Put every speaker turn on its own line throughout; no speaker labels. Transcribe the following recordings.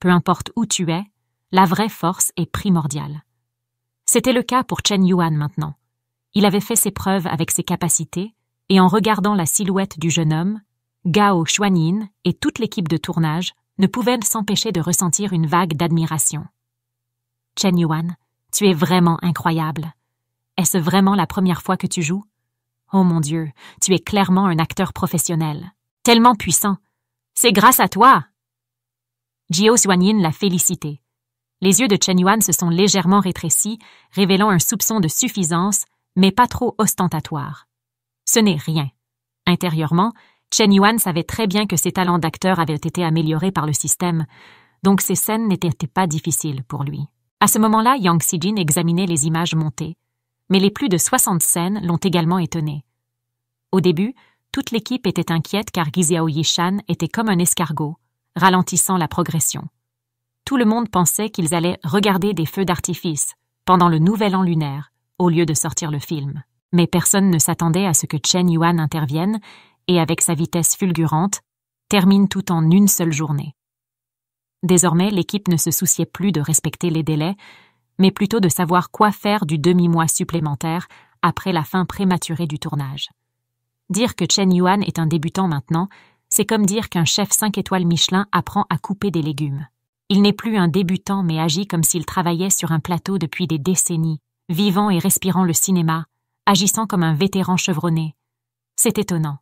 peu importe où tu es, la vraie force est primordiale. C'était le cas pour Chen Yuan maintenant. Il avait fait ses preuves avec ses capacités, et en regardant la silhouette du jeune homme, Gao Yin et toute l'équipe de tournage ne pouvaient s'empêcher de ressentir une vague d'admiration. Chen Yuan, tu es vraiment incroyable. Est-ce vraiment la première fois que tu joues Oh mon Dieu, tu es clairement un acteur professionnel. Tellement puissant. C'est grâce à toi, Jio Xuanyin l'a félicité. Les yeux de Chen Yuan se sont légèrement rétrécis, révélant un soupçon de suffisance, mais pas trop ostentatoire. Ce n'est rien. Intérieurement, Chen Yuan savait très bien que ses talents d'acteur avaient été améliorés par le système, donc ces scènes n'étaient pas difficiles pour lui. À ce moment-là, Yang Xijin examinait les images montées, mais les plus de 60 scènes l'ont également étonné. Au début, toute l'équipe était inquiète car Giziao Yishan était comme un escargot, ralentissant la progression. Tout le monde pensait qu'ils allaient regarder des feux d'artifice pendant le nouvel an lunaire, au lieu de sortir le film. Mais personne ne s'attendait à ce que Chen Yuan intervienne et, avec sa vitesse fulgurante, termine tout en une seule journée. Désormais, l'équipe ne se souciait plus de respecter les délais, mais plutôt de savoir quoi faire du demi-mois supplémentaire après la fin prématurée du tournage. Dire que Chen Yuan est un débutant maintenant, c'est comme dire qu'un chef 5 étoiles Michelin apprend à couper des légumes. Il n'est plus un débutant mais agit comme s'il travaillait sur un plateau depuis des décennies, vivant et respirant le cinéma, agissant comme un vétéran chevronné. C'est étonnant.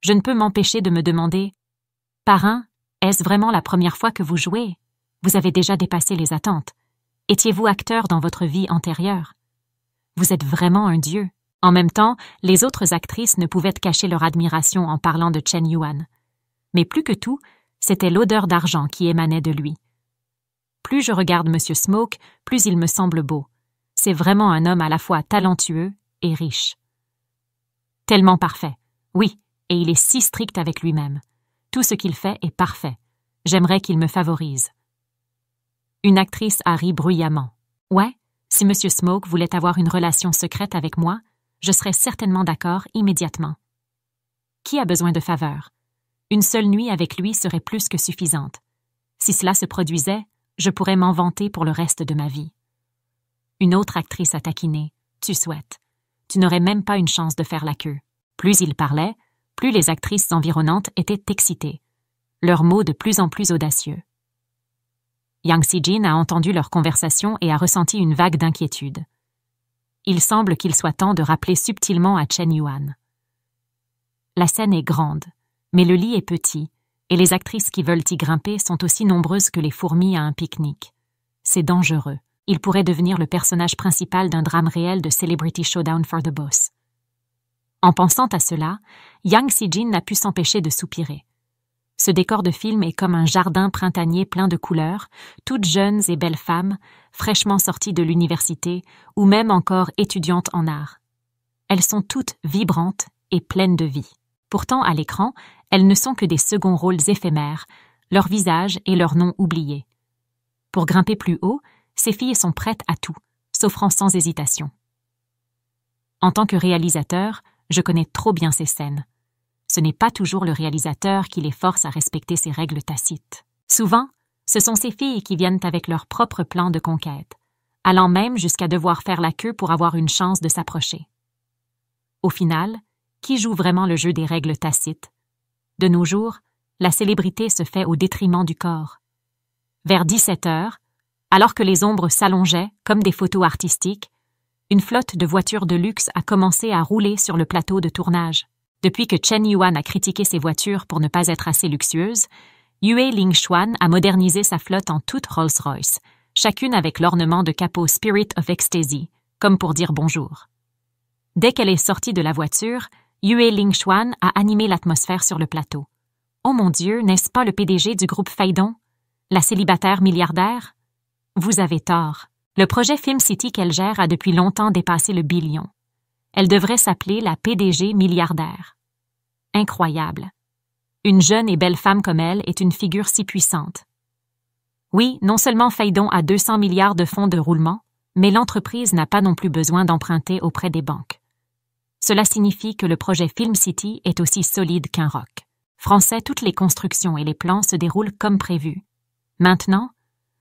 Je ne peux m'empêcher de me demander Parrain, est-ce vraiment la première fois que vous jouez Vous avez déjà dépassé les attentes. Étiez-vous acteur dans votre vie antérieure Vous êtes vraiment un dieu. En même temps, les autres actrices ne pouvaient cacher leur admiration en parlant de Chen Yuan. Mais plus que tout, c'était l'odeur d'argent qui émanait de lui. Plus je regarde M. Smoke, plus il me semble beau. C'est vraiment un homme à la fois talentueux et riche. Tellement parfait. Oui, et il est si strict avec lui-même. Tout ce qu'il fait est parfait. J'aimerais qu'il me favorise. Une actrice a bruyamment. Ouais, si M. Smoke voulait avoir une relation secrète avec moi, je serais certainement d'accord immédiatement. Qui a besoin de faveur? Une seule nuit avec lui serait plus que suffisante. Si cela se produisait, je pourrais m'en vanter pour le reste de ma vie. Une autre actrice a taquiné. Tu souhaites. Tu n'aurais même pas une chance de faire la queue. Plus il parlait, plus les actrices environnantes étaient excitées. Leurs mots de plus en plus audacieux. Yang Jin a entendu leur conversation et a ressenti une vague d'inquiétude. Il semble qu'il soit temps de rappeler subtilement à Chen Yuan. La scène est grande, mais le lit est petit, et les actrices qui veulent y grimper sont aussi nombreuses que les fourmis à un pique-nique. C'est dangereux. Il pourrait devenir le personnage principal d'un drame réel de Celebrity Showdown for the Boss. En pensant à cela, Yang Sijin n'a pu s'empêcher de soupirer. Ce décor de film est comme un jardin printanier plein de couleurs, toutes jeunes et belles femmes, fraîchement sorties de l'université ou même encore étudiantes en art. Elles sont toutes vibrantes et pleines de vie. Pourtant, à l'écran, elles ne sont que des seconds rôles éphémères, leurs visages et leurs noms oubliés. Pour grimper plus haut, ces filles sont prêtes à tout, s'offrant sans hésitation. En tant que réalisateur, je connais trop bien ces scènes ce n'est pas toujours le réalisateur qui les force à respecter ces règles tacites. Souvent, ce sont ces filles qui viennent avec leur propre plan de conquête, allant même jusqu'à devoir faire la queue pour avoir une chance de s'approcher. Au final, qui joue vraiment le jeu des règles tacites De nos jours, la célébrité se fait au détriment du corps. Vers 17 heures, alors que les ombres s'allongeaient comme des photos artistiques, une flotte de voitures de luxe a commencé à rouler sur le plateau de tournage. Depuis que Chen Yuan a critiqué ses voitures pour ne pas être assez luxueuses, Yue Lingxuan a modernisé sa flotte en toute Rolls-Royce, chacune avec l'ornement de capot Spirit of Ecstasy, comme pour dire bonjour. Dès qu'elle est sortie de la voiture, Yue Lingxuan a animé l'atmosphère sur le plateau. Oh mon Dieu, n'est-ce pas le PDG du groupe Faidon La célibataire milliardaire Vous avez tort. Le projet Film City qu'elle gère a depuis longtemps dépassé le billion. Elle devrait s'appeler la PDG milliardaire. Incroyable. Une jeune et belle femme comme elle est une figure si puissante. Oui, non seulement Faidon a 200 milliards de fonds de roulement, mais l'entreprise n'a pas non plus besoin d'emprunter auprès des banques. Cela signifie que le projet Film City est aussi solide qu'un roc. Français, toutes les constructions et les plans se déroulent comme prévu. Maintenant,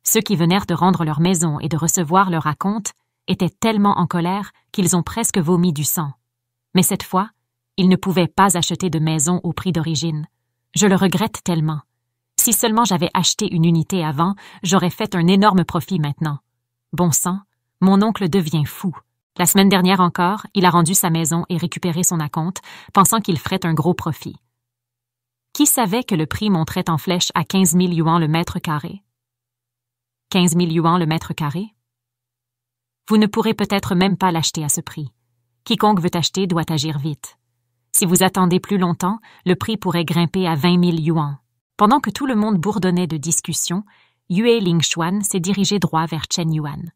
ceux qui venaient de rendre leur maison et de recevoir leur raconte étaient tellement en colère qu'ils ont presque vomi du sang. Mais cette fois, ils ne pouvaient pas acheter de maison au prix d'origine. Je le regrette tellement. Si seulement j'avais acheté une unité avant, j'aurais fait un énorme profit maintenant. Bon sang, mon oncle devient fou. La semaine dernière encore, il a rendu sa maison et récupéré son acompte, pensant qu'il ferait un gros profit. Qui savait que le prix monterait en flèche à 15 000 yuans le mètre carré? 15 000 yuans le mètre carré? Vous ne pourrez peut-être même pas l'acheter à ce prix. Quiconque veut acheter doit agir vite. Si vous attendez plus longtemps, le prix pourrait grimper à vingt mille yuans. Pendant que tout le monde bourdonnait de discussions, Yue Lingxuan s'est dirigée droit vers Chen Yuan.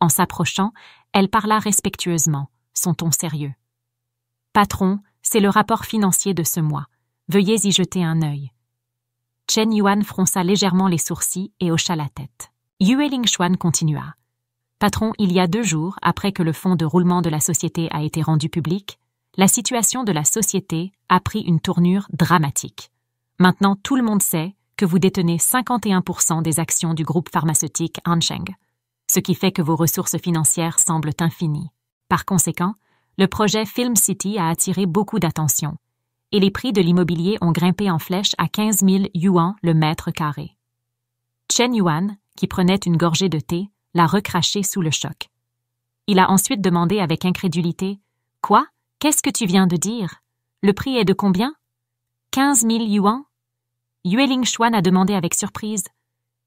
En s'approchant, elle parla respectueusement, son ton sérieux. Patron, c'est le rapport financier de ce mois. Veuillez y jeter un œil. Chen Yuan fronça légèrement les sourcils et hocha la tête. Yue Lingxuan continua. Patron, il y a deux jours, après que le fonds de roulement de la société a été rendu public, la situation de la société a pris une tournure dramatique. Maintenant, tout le monde sait que vous détenez 51% des actions du groupe pharmaceutique Hansheng, ce qui fait que vos ressources financières semblent infinies. Par conséquent, le projet Film City a attiré beaucoup d'attention, et les prix de l'immobilier ont grimpé en flèche à 15 000 yuan le mètre carré. Chen Yuan, qui prenait une gorgée de thé, l'a recraché sous le choc. Il a ensuite demandé avec incrédulité Quoi Qu'est-ce que tu viens de dire Le prix est de combien 15 000 yuans Ling Lingchuan a demandé avec surprise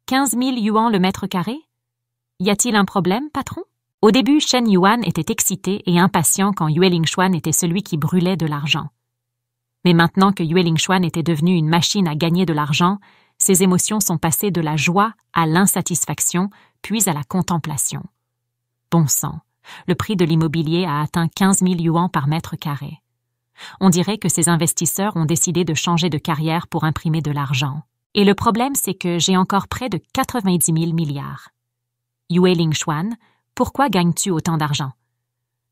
15 000 yuan le mètre carré Y a-t-il un problème, patron Au début, Shen Yuan était excité et impatient quand Ling Lingchuan était celui qui brûlait de l'argent. Mais maintenant que Ling Lingchuan était devenu une machine à gagner de l'argent, ses émotions sont passées de la joie à l'insatisfaction puis à la contemplation. Bon sang, le prix de l'immobilier a atteint 15 000 yuan par mètre carré. On dirait que ces investisseurs ont décidé de changer de carrière pour imprimer de l'argent. Et le problème, c'est que j'ai encore près de 90 000 milliards. Yue Xuan, pourquoi gagnes-tu autant d'argent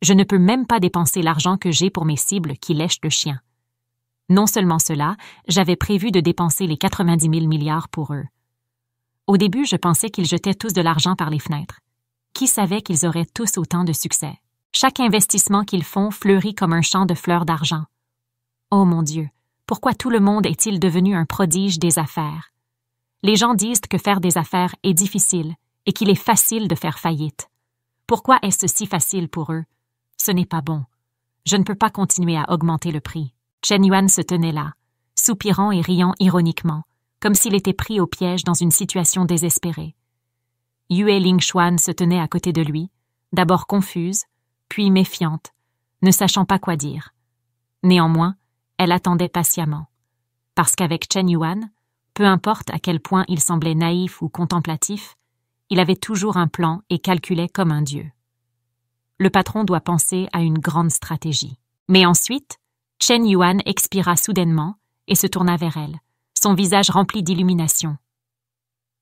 Je ne peux même pas dépenser l'argent que j'ai pour mes cibles qui lèchent le chien. Non seulement cela, j'avais prévu de dépenser les 90 000 milliards pour eux. Au début, je pensais qu'ils jetaient tous de l'argent par les fenêtres. Qui savait qu'ils auraient tous autant de succès? Chaque investissement qu'ils font fleurit comme un champ de fleurs d'argent. Oh mon Dieu, pourquoi tout le monde est-il devenu un prodige des affaires? Les gens disent que faire des affaires est difficile et qu'il est facile de faire faillite. Pourquoi est-ce si facile pour eux? Ce n'est pas bon. Je ne peux pas continuer à augmenter le prix. Chen Yuan se tenait là, soupirant et riant ironiquement, comme s'il était pris au piège dans une situation désespérée. Yue Ling se tenait à côté de lui, d'abord confuse, puis méfiante, ne sachant pas quoi dire. Néanmoins, elle attendait patiemment. Parce qu'avec Chen Yuan, peu importe à quel point il semblait naïf ou contemplatif, il avait toujours un plan et calculait comme un dieu. Le patron doit penser à une grande stratégie. Mais ensuite, Chen Yuan expira soudainement et se tourna vers elle, son visage rempli d'illumination.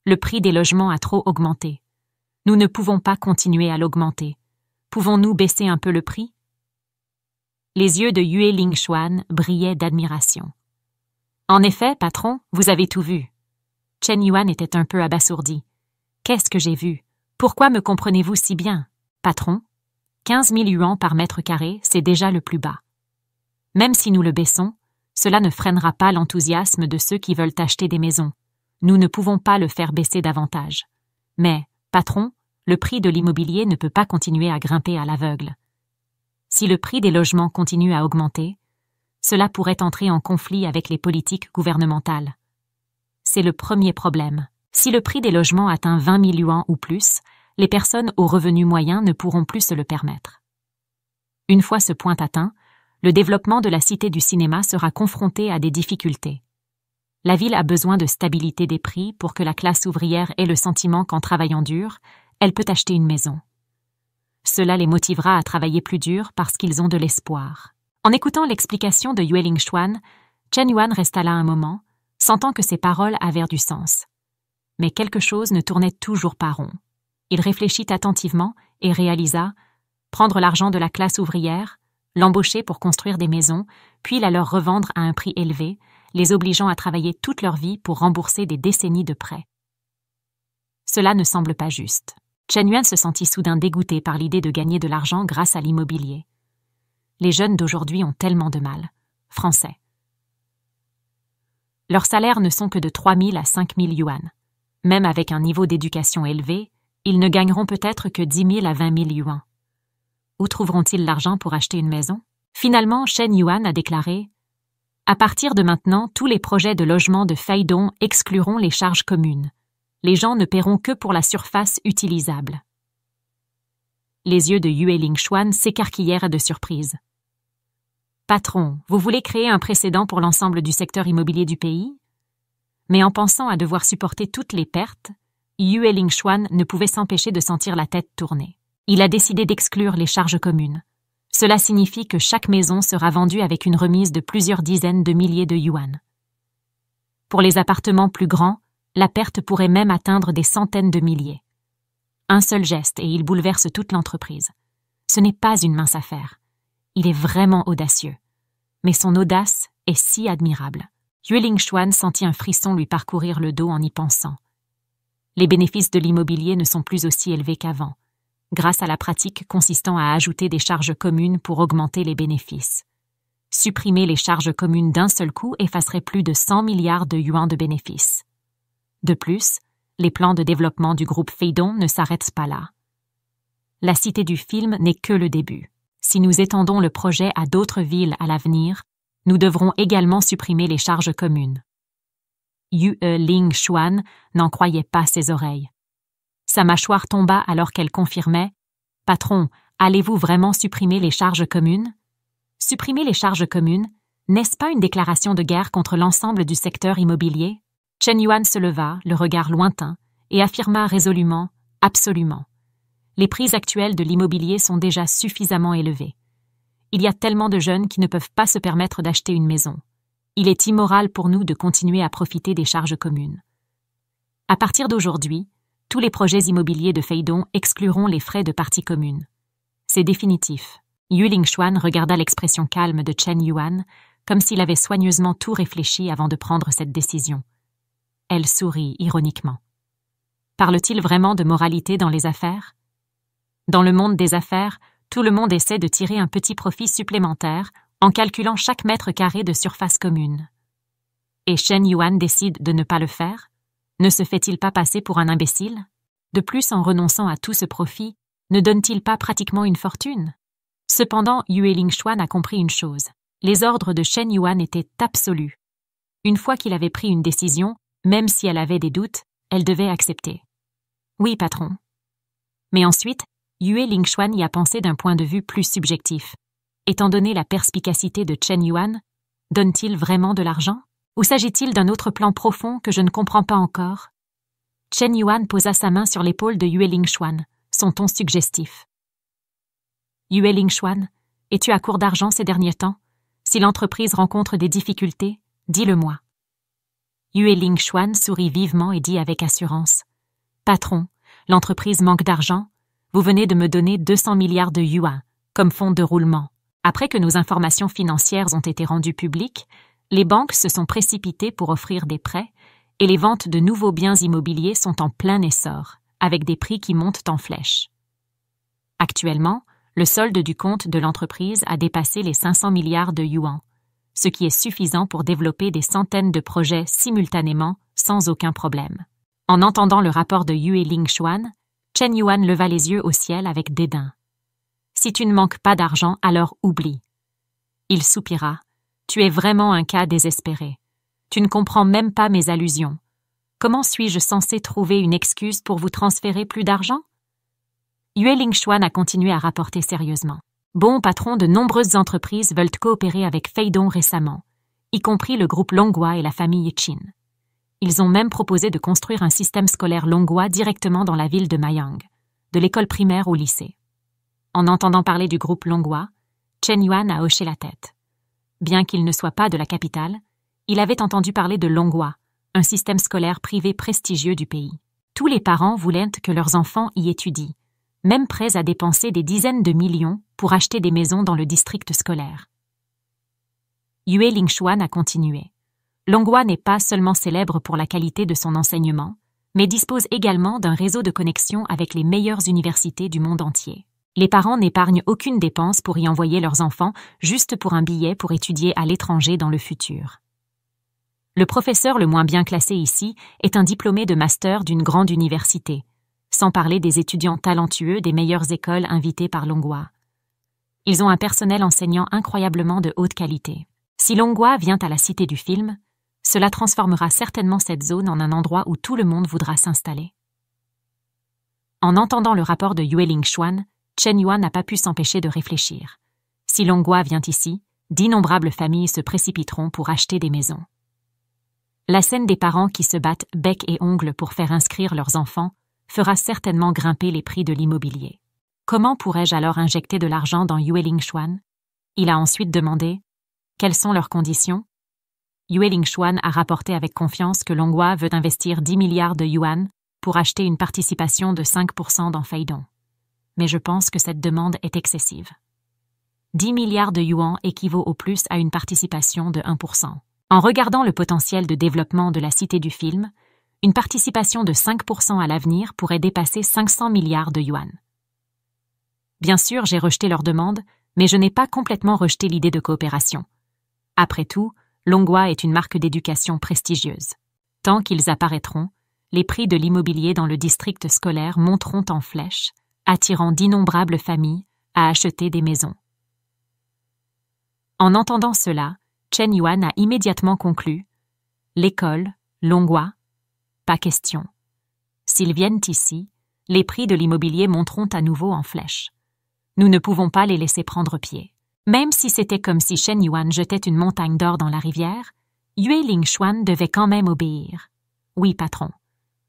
Le prix des logements a trop augmenté. Nous ne pouvons pas continuer à l'augmenter. Pouvons-nous baisser un peu le prix Les yeux de Yue Ling brillaient d'admiration. En effet, patron, vous avez tout vu. Chen Yuan était un peu abasourdi. Qu'est-ce que j'ai vu Pourquoi me comprenez-vous si bien Patron, 15 000 yuans par mètre carré, c'est déjà le plus bas. Même si nous le baissons, cela ne freinera pas l'enthousiasme de ceux qui veulent acheter des maisons. Nous ne pouvons pas le faire baisser davantage. Mais, patron, le prix de l'immobilier ne peut pas continuer à grimper à l'aveugle. Si le prix des logements continue à augmenter, cela pourrait entrer en conflit avec les politiques gouvernementales. C'est le premier problème. Si le prix des logements atteint 20 000 ou plus, les personnes aux revenus moyens ne pourront plus se le permettre. Une fois ce point atteint, le développement de la cité du cinéma sera confronté à des difficultés. La ville a besoin de stabilité des prix pour que la classe ouvrière ait le sentiment qu'en travaillant dur, elle peut acheter une maison. Cela les motivera à travailler plus dur parce qu'ils ont de l'espoir. En écoutant l'explication de Yueling Xuan, Chen Yuan resta là un moment, sentant que ses paroles avaient du sens. Mais quelque chose ne tournait toujours pas rond. Il réfléchit attentivement et réalisa prendre l'argent de la classe ouvrière, l'embaucher pour construire des maisons, puis la leur revendre à un prix élevé, les obligeant à travailler toute leur vie pour rembourser des décennies de prêts. Cela ne semble pas juste. Chen Yuan se sentit soudain dégoûté par l'idée de gagner de l'argent grâce à l'immobilier. Les jeunes d'aujourd'hui ont tellement de mal. Français. Leurs salaires ne sont que de 3 000 à 5 000 yuan. Même avec un niveau d'éducation élevé, ils ne gagneront peut-être que 10 000 à 20 000 yuan. Où trouveront-ils l'argent pour acheter une maison Finalement, Shen Yuan a déclaré À partir de maintenant, tous les projets de logement de Feidong excluront les charges communes. Les gens ne paieront que pour la surface utilisable. Les yeux de Yue Lingxuan s'écarquillèrent de surprise. Patron, vous voulez créer un précédent pour l'ensemble du secteur immobilier du pays Mais en pensant à devoir supporter toutes les pertes, Yue Lingxuan ne pouvait s'empêcher de sentir la tête tourner. Il a décidé d'exclure les charges communes. Cela signifie que chaque maison sera vendue avec une remise de plusieurs dizaines de milliers de yuan. Pour les appartements plus grands, la perte pourrait même atteindre des centaines de milliers. Un seul geste et il bouleverse toute l'entreprise. Ce n'est pas une mince affaire. Il est vraiment audacieux. Mais son audace est si admirable. Yueling Xuan sentit un frisson lui parcourir le dos en y pensant. Les bénéfices de l'immobilier ne sont plus aussi élevés qu'avant grâce à la pratique consistant à ajouter des charges communes pour augmenter les bénéfices. Supprimer les charges communes d'un seul coup effacerait plus de 100 milliards de yuans de bénéfices. De plus, les plans de développement du groupe Feidong ne s'arrêtent pas là. La cité du film n'est que le début. Si nous étendons le projet à d'autres villes à l'avenir, nous devrons également supprimer les charges communes. Yue Ling Shuan n'en croyait pas ses oreilles. Sa mâchoire tomba alors qu'elle confirmait Patron, allez-vous vraiment supprimer les charges communes Supprimer les charges communes, n'est-ce pas une déclaration de guerre contre l'ensemble du secteur immobilier Chen Yuan se leva, le regard lointain, et affirma résolument Absolument. Les prix actuels de l'immobilier sont déjà suffisamment élevés. Il y a tellement de jeunes qui ne peuvent pas se permettre d'acheter une maison. Il est immoral pour nous de continuer à profiter des charges communes. À partir d'aujourd'hui, tous les projets immobiliers de Feidon excluront les frais de partie commune. C'est définitif. Yu Lingxuan regarda l'expression calme de Chen Yuan, comme s'il avait soigneusement tout réfléchi avant de prendre cette décision. Elle sourit ironiquement. Parle-t-il vraiment de moralité dans les affaires Dans le monde des affaires, tout le monde essaie de tirer un petit profit supplémentaire en calculant chaque mètre carré de surface commune. Et Chen Yuan décide de ne pas le faire ne se fait-il pas passer pour un imbécile De plus, en renonçant à tout ce profit, ne donne-t-il pas pratiquement une fortune Cependant, Yue Lingxuan a compris une chose. Les ordres de Chen Yuan étaient absolus. Une fois qu'il avait pris une décision, même si elle avait des doutes, elle devait accepter. Oui, patron. Mais ensuite, Yue Lingxuan y a pensé d'un point de vue plus subjectif. Étant donné la perspicacité de Chen Yuan, donne-t-il vraiment de l'argent ou s'agit-il d'un autre plan profond que je ne comprends pas encore Chen Yuan posa sa main sur l'épaule de Yue Lingxuan, son ton suggestif. Yue Lingxuan, es-tu à court d'argent ces derniers temps Si l'entreprise rencontre des difficultés, dis-le-moi. Yue Lingxuan sourit vivement et dit avec assurance Patron, l'entreprise manque d'argent, vous venez de me donner 200 milliards de yuan comme fonds de roulement. Après que nos informations financières ont été rendues publiques, les banques se sont précipitées pour offrir des prêts et les ventes de nouveaux biens immobiliers sont en plein essor, avec des prix qui montent en flèche. Actuellement, le solde du compte de l'entreprise a dépassé les 500 milliards de yuan, ce qui est suffisant pour développer des centaines de projets simultanément sans aucun problème. En entendant le rapport de Yue Ling Shuan, Chen Yuan leva les yeux au ciel avec dédain. Si tu ne manques pas d'argent, alors oublie. Il soupira tu es vraiment un cas désespéré. Tu ne comprends même pas mes allusions. Comment suis-je censé trouver une excuse pour vous transférer plus d'argent Yue Lingxuan a continué à rapporter sérieusement. Bon patron, de nombreuses entreprises veulent coopérer avec Feidong récemment, y compris le groupe Longhua et la famille Chin. Ils ont même proposé de construire un système scolaire Longhua directement dans la ville de Mayang, de l'école primaire au lycée. En entendant parler du groupe Longhua, Chen Yuan a hoché la tête. Bien qu'il ne soit pas de la capitale, il avait entendu parler de Longhua, un système scolaire privé prestigieux du pays. Tous les parents voulaient que leurs enfants y étudient, même prêts à dépenser des dizaines de millions pour acheter des maisons dans le district scolaire. Yue Lingxuan a continué. Longhua n'est pas seulement célèbre pour la qualité de son enseignement, mais dispose également d'un réseau de connexions avec les meilleures universités du monde entier. Les parents n'épargnent aucune dépense pour y envoyer leurs enfants, juste pour un billet pour étudier à l'étranger dans le futur. Le professeur le moins bien classé ici est un diplômé de master d'une grande université, sans parler des étudiants talentueux des meilleures écoles invités par Longois. Ils ont un personnel enseignant incroyablement de haute qualité. Si Longwa vient à la cité du film, cela transformera certainement cette zone en un endroit où tout le monde voudra s'installer. En entendant le rapport de Yueling Xuan, Chen Yuan n'a pas pu s'empêcher de réfléchir. Si Longhua vient ici, d'innombrables familles se précipiteront pour acheter des maisons. La scène des parents qui se battent bec et ongle pour faire inscrire leurs enfants fera certainement grimper les prix de l'immobilier. Comment pourrais-je alors injecter de l'argent dans Yue Xuan Il a ensuite demandé Quelles sont leurs conditions Yue Xuan a rapporté avec confiance que Longhua veut investir 10 milliards de yuan pour acheter une participation de 5% dans Feidong mais je pense que cette demande est excessive. 10 milliards de yuan équivaut au plus à une participation de 1%. En regardant le potentiel de développement de la cité du film, une participation de 5% à l'avenir pourrait dépasser 500 milliards de yuan. Bien sûr, j'ai rejeté leur demande, mais je n'ai pas complètement rejeté l'idée de coopération. Après tout, Longhua est une marque d'éducation prestigieuse. Tant qu'ils apparaîtront, les prix de l'immobilier dans le district scolaire monteront en flèche, attirant d'innombrables familles à acheter des maisons. En entendant cela, Chen Yuan a immédiatement conclu L'école, Longwa, pas question. S'ils viennent ici, les prix de l'immobilier monteront à nouveau en flèche. Nous ne pouvons pas les laisser prendre pied. Même si c'était comme si Chen Yuan jetait une montagne d'or dans la rivière, Yue Ling devait quand même obéir. Oui, patron.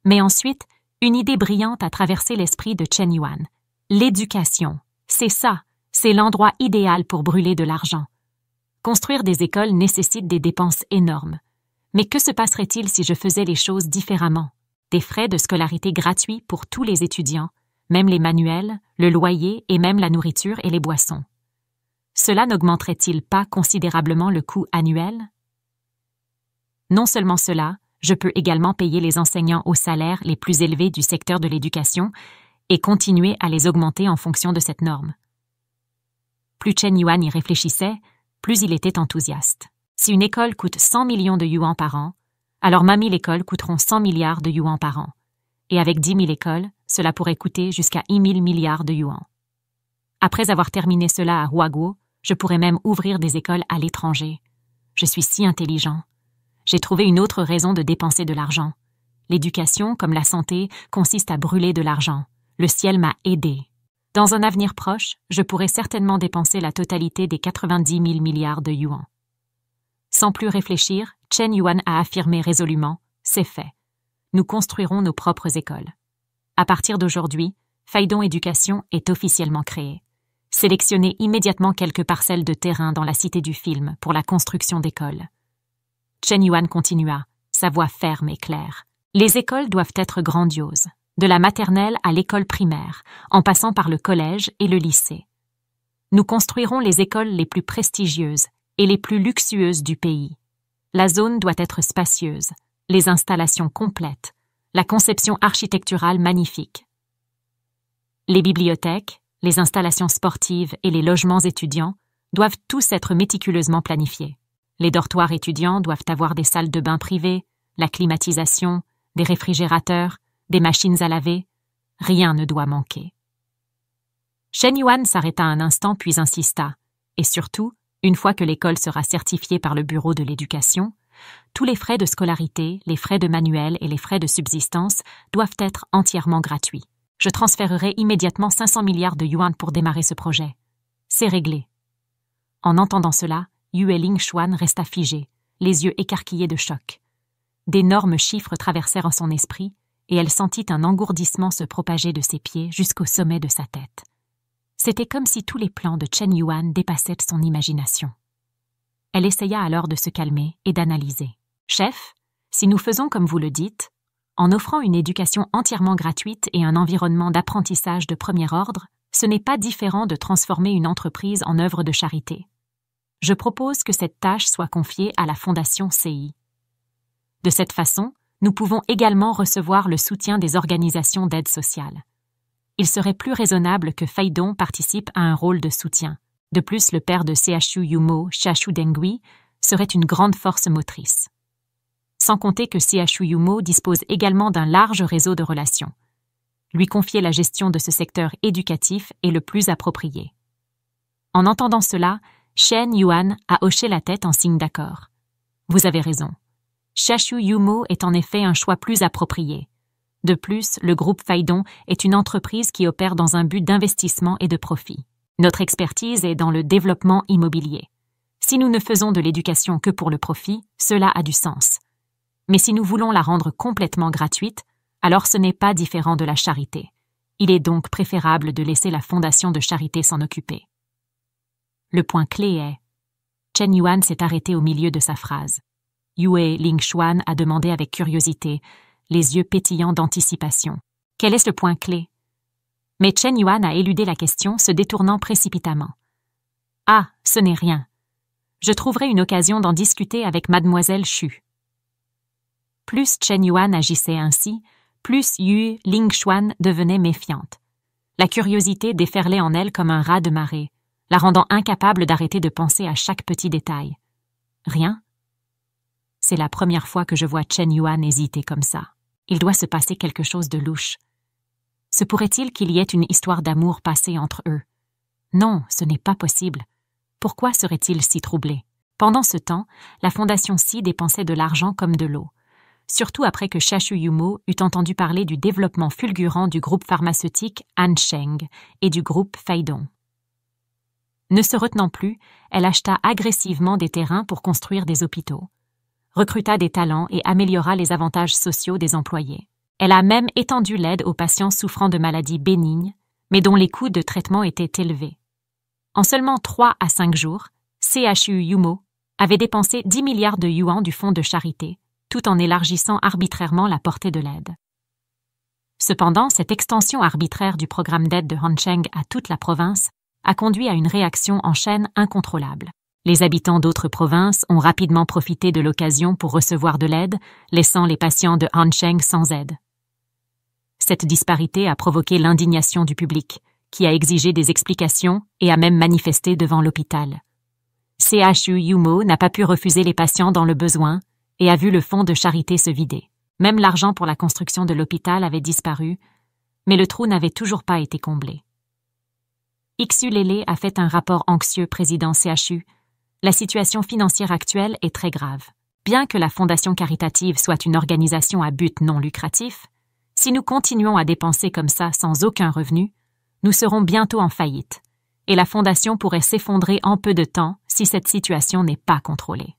Mais ensuite, une idée brillante a traversé l'esprit de Chen Yuan. L'éducation. C'est ça. C'est l'endroit idéal pour brûler de l'argent. Construire des écoles nécessite des dépenses énormes. Mais que se passerait-il si je faisais les choses différemment Des frais de scolarité gratuits pour tous les étudiants, même les manuels, le loyer et même la nourriture et les boissons. Cela n'augmenterait-il pas considérablement le coût annuel Non seulement cela, je peux également payer les enseignants aux salaires les plus élevés du secteur de l'éducation et continuer à les augmenter en fonction de cette norme. Plus Chen Yuan y réfléchissait, plus il était enthousiaste. Si une école coûte 100 millions de yuan par an, alors ma mille écoles coûteront 100 milliards de yuan par an. Et avec 10 000 écoles, cela pourrait coûter jusqu'à 1 000 milliards de yuan. Après avoir terminé cela à Huaguo, je pourrais même ouvrir des écoles à l'étranger. Je suis si intelligent. J'ai trouvé une autre raison de dépenser de l'argent. L'éducation, comme la santé, consiste à brûler de l'argent. Le ciel m'a aidé. Dans un avenir proche, je pourrai certainement dépenser la totalité des 90 000 milliards de yuan. Sans plus réfléchir, Chen Yuan a affirmé résolument C'est fait. Nous construirons nos propres écoles. À partir d'aujourd'hui, Faidon Éducation est officiellement créée. Sélectionnez immédiatement quelques parcelles de terrain dans la cité du film pour la construction d'écoles. Chen Yuan continua, sa voix ferme et claire. Les écoles doivent être grandioses, de la maternelle à l'école primaire, en passant par le collège et le lycée. Nous construirons les écoles les plus prestigieuses et les plus luxueuses du pays. La zone doit être spacieuse, les installations complètes, la conception architecturale magnifique. Les bibliothèques, les installations sportives et les logements étudiants doivent tous être méticuleusement planifiés. Les dortoirs étudiants doivent avoir des salles de bain privées, la climatisation, des réfrigérateurs, des machines à laver. Rien ne doit manquer. Shen Yuan s'arrêta un instant puis insista. Et surtout, une fois que l'école sera certifiée par le Bureau de l'éducation, tous les frais de scolarité, les frais de manuel et les frais de subsistance doivent être entièrement gratuits. Je transférerai immédiatement 500 milliards de yuan pour démarrer ce projet. C'est réglé. En entendant cela, Yue Ling resta figé, les yeux écarquillés de choc. D'énormes chiffres traversèrent son esprit, et elle sentit un engourdissement se propager de ses pieds jusqu'au sommet de sa tête. C'était comme si tous les plans de Chen Yuan dépassaient son imagination. Elle essaya alors de se calmer et d'analyser. Chef, si nous faisons comme vous le dites, en offrant une éducation entièrement gratuite et un environnement d'apprentissage de premier ordre, ce n'est pas différent de transformer une entreprise en œuvre de charité je propose que cette tâche soit confiée à la Fondation CI. De cette façon, nous pouvons également recevoir le soutien des organisations d'aide sociale. Il serait plus raisonnable que Faidon participe à un rôle de soutien. De plus, le père de CHU Yumo, Chashu Dengui, serait une grande force motrice. Sans compter que CHU Yumo dispose également d'un large réseau de relations. Lui confier la gestion de ce secteur éducatif est le plus approprié. En entendant cela, Shen Yuan a hoché la tête en signe d'accord. Vous avez raison. Shashu Yumo est en effet un choix plus approprié. De plus, le groupe Faidon est une entreprise qui opère dans un but d'investissement et de profit. Notre expertise est dans le développement immobilier. Si nous ne faisons de l'éducation que pour le profit, cela a du sens. Mais si nous voulons la rendre complètement gratuite, alors ce n'est pas différent de la charité. Il est donc préférable de laisser la fondation de charité s'en occuper. Le point clé est Chen Yuan s'est arrêté au milieu de sa phrase. Yue Lingxuan a demandé avec curiosité, les yeux pétillants d'anticipation. Quel est ce point clé Mais Chen Yuan a éludé la question, se détournant précipitamment. Ah, ce n'est rien. Je trouverai une occasion d'en discuter avec mademoiselle Chu. Plus Chen Yuan agissait ainsi, plus Yue Lingxuan devenait méfiante. La curiosité déferlait en elle comme un rat de marée la rendant incapable d'arrêter de penser à chaque petit détail. Rien C'est la première fois que je vois Chen Yuan hésiter comme ça. Il doit se passer quelque chose de louche. Se pourrait-il qu'il y ait une histoire d'amour passée entre eux Non, ce n'est pas possible. Pourquoi serait-il si troublé Pendant ce temps, la fondation Si dépensait de l'argent comme de l'eau surtout après que Shachu Yumo eut entendu parler du développement fulgurant du groupe pharmaceutique Ansheng et du groupe Faidong. Ne se retenant plus, elle acheta agressivement des terrains pour construire des hôpitaux, recruta des talents et améliora les avantages sociaux des employés. Elle a même étendu l'aide aux patients souffrant de maladies bénignes, mais dont les coûts de traitement étaient élevés. En seulement trois à cinq jours, CHU Yumo avait dépensé 10 milliards de yuans du fonds de charité, tout en élargissant arbitrairement la portée de l'aide. Cependant, cette extension arbitraire du programme d'aide de Hancheng à toute la province a conduit à une réaction en chaîne incontrôlable. Les habitants d'autres provinces ont rapidement profité de l'occasion pour recevoir de l'aide, laissant les patients de Hancheng sans aide. Cette disparité a provoqué l'indignation du public, qui a exigé des explications et a même manifesté devant l'hôpital. CHU Yumo n'a pas pu refuser les patients dans le besoin et a vu le fonds de charité se vider. Même l'argent pour la construction de l'hôpital avait disparu, mais le trou n'avait toujours pas été comblé. Xulele a fait un rapport anxieux président CHU. La situation financière actuelle est très grave. Bien que la fondation caritative soit une organisation à but non lucratif, si nous continuons à dépenser comme ça sans aucun revenu, nous serons bientôt en faillite, et la fondation pourrait s'effondrer en peu de temps si cette situation n'est pas contrôlée.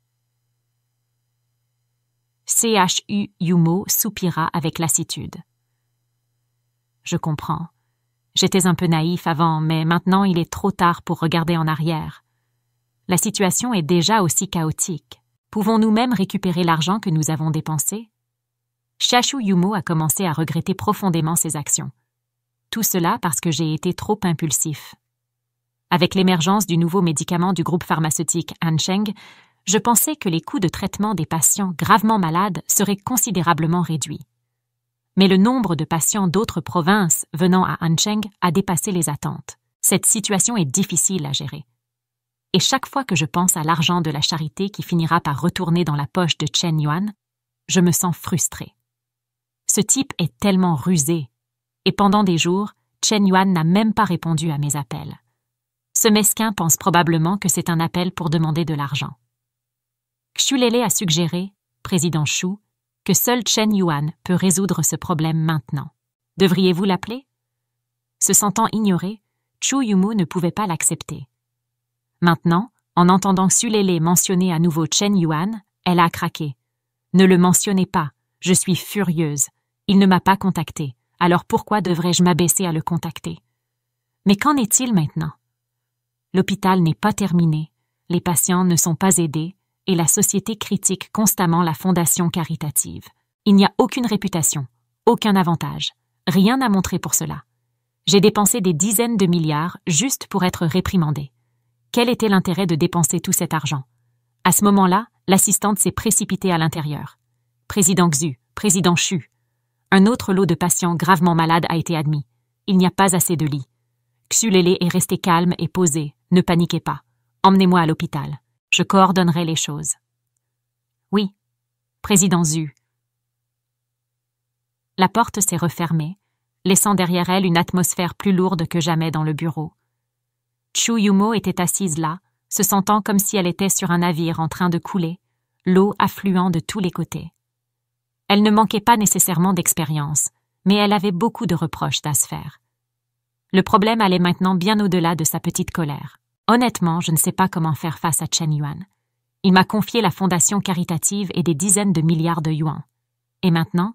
CHU Yumo soupira avec lassitude. Je comprends. J'étais un peu naïf avant, mais maintenant il est trop tard pour regarder en arrière. La situation est déjà aussi chaotique. Pouvons-nous même récupérer l'argent que nous avons dépensé Shashu Yumo a commencé à regretter profondément ses actions. Tout cela parce que j'ai été trop impulsif. Avec l'émergence du nouveau médicament du groupe pharmaceutique Ansheng, je pensais que les coûts de traitement des patients gravement malades seraient considérablement réduits mais le nombre de patients d'autres provinces venant à Ancheng a dépassé les attentes. Cette situation est difficile à gérer. Et chaque fois que je pense à l'argent de la charité qui finira par retourner dans la poche de Chen Yuan, je me sens frustré. Ce type est tellement rusé, et pendant des jours, Chen Yuan n'a même pas répondu à mes appels. Ce mesquin pense probablement que c'est un appel pour demander de l'argent. Xulele a suggéré, président Chou, que seul Chen Yuan peut résoudre ce problème maintenant. Devriez-vous l'appeler Se sentant ignorée, Chu Yumu ne pouvait pas l'accepter. Maintenant, en entendant Sulele mentionner à nouveau Chen Yuan, elle a craqué. Ne le mentionnez pas, je suis furieuse. Il ne m'a pas contacté, alors pourquoi devrais-je m'abaisser à le contacter Mais qu'en est-il maintenant L'hôpital n'est pas terminé, les patients ne sont pas aidés, et la société critique constamment la fondation caritative. Il n'y a aucune réputation, aucun avantage, rien à montrer pour cela. J'ai dépensé des dizaines de milliards juste pour être réprimandé. Quel était l'intérêt de dépenser tout cet argent À ce moment-là, l'assistante s'est précipitée à l'intérieur. Président Xu, président Chu. Un autre lot de patients gravement malades a été admis. Il n'y a pas assez de lits. Xu Lele est resté calme et posé. Ne paniquez pas. Emmenez-moi à l'hôpital. Je coordonnerai les choses. Oui, président Zhu. » La porte s'est refermée, laissant derrière elle une atmosphère plus lourde que jamais dans le bureau. Chu Yumo était assise là, se sentant comme si elle était sur un navire en train de couler, l'eau affluant de tous les côtés. Elle ne manquait pas nécessairement d'expérience, mais elle avait beaucoup de reproches à se faire. Le problème allait maintenant bien au-delà de sa petite colère. Honnêtement, je ne sais pas comment faire face à Chen Yuan. Il m'a confié la fondation caritative et des dizaines de milliards de yuan. Et maintenant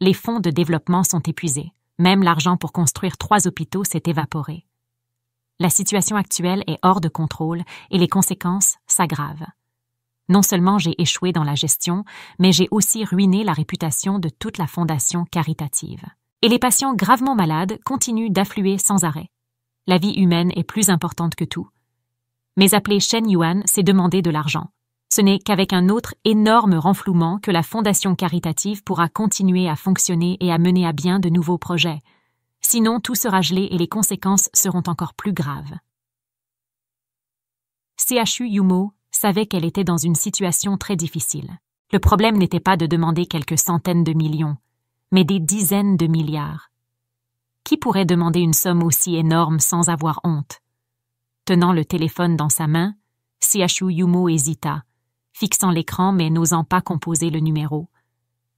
Les fonds de développement sont épuisés. Même l'argent pour construire trois hôpitaux s'est évaporé. La situation actuelle est hors de contrôle et les conséquences s'aggravent. Non seulement j'ai échoué dans la gestion, mais j'ai aussi ruiné la réputation de toute la fondation caritative. Et les patients gravement malades continuent d'affluer sans arrêt. La vie humaine est plus importante que tout. Mais appeler Shen Yuan, c'est demander de l'argent. Ce n'est qu'avec un autre énorme renflouement que la fondation caritative pourra continuer à fonctionner et à mener à bien de nouveaux projets. Sinon, tout sera gelé et les conséquences seront encore plus graves. CHU Yumo savait qu'elle était dans une situation très difficile. Le problème n'était pas de demander quelques centaines de millions, mais des dizaines de milliards. Qui pourrait demander une somme aussi énorme sans avoir honte Tenant le téléphone dans sa main, Siashu Yumo hésita, fixant l'écran mais n'osant pas composer le numéro.